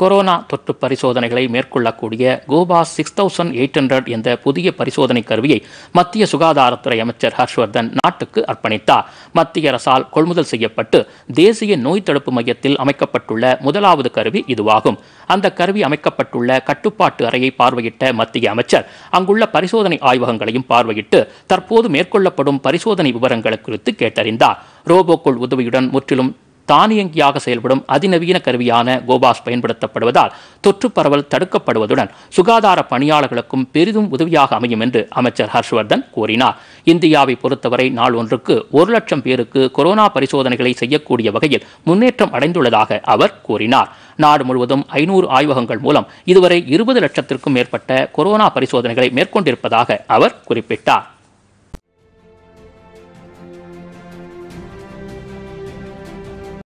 corona தொற்று பரிசோதனைகளை மேற்கொள்ளக்கூடிய கோபா சிக்ஸ் தௌசண்ட் எயிட் ஹண்ட்ரட் என்ற புதிய பரிசோதனை கருவியை மத்திய சுகாதாரத்துறை அமைச்சர் ஹர்ஷ்வர்தன் நாட்டுக்கு அர்ப்பணித்தார் மத்திய அரசால் கொள்முதல் செய்யப்பட்டு தேசிய நோய் தடுப்பு மையத்தில் அமைக்கப்பட்டுள்ள முதலாவது கருவி இதுவாகும் அந்த கருவி அமைக்கப்பட்டுள்ள கட்டுப்பாட்டு அறையை பார்வையிட்ட மத்திய அமைச்சர் அங்குள்ள பரிசோதனை ஆய்வகங்களையும் பார்வையிட்டு தற்போது மேற்கொள்ளப்படும் பரிசோதனை விவரங்கள் குறித்து கேட்டறிந்தார் ரோபோக்கள் உதவியுடன் முற்றிலும் தானியங்கியாக செயல்படும் அதிநவீன கருவியான கோபாஸ் பயன்படுத்தப்படுவதால் தொற்று பரவல் தடுக்கப்படுவதுடன் சுகாதார பணியாளர்களுக்கும் பெரிதும் உதவியாக அமையும் என்று அமைச்சர் ஹர்ஷ்வர்தன் கூறினார் இந்தியாவை பொறுத்தவரை நாள் ஒன்றுக்கு ஒரு லட்சம் பேருக்கு கொரோனா பரிசோதனைகளை செய்யக்கூடிய வகையில் முன்னேற்றம் அடைந்துள்ளதாக அவர் கூறினார் நாடு முழுவதும் ஐநூறு ஆய்வகங்கள் மூலம் இதுவரை இருபது லட்சத்திற்கும் மேற்பட்ட கொரோனா பரிசோதனைகளை மேற்கொண்டிருப்பதாக அவர் குறிப்பிட்டார்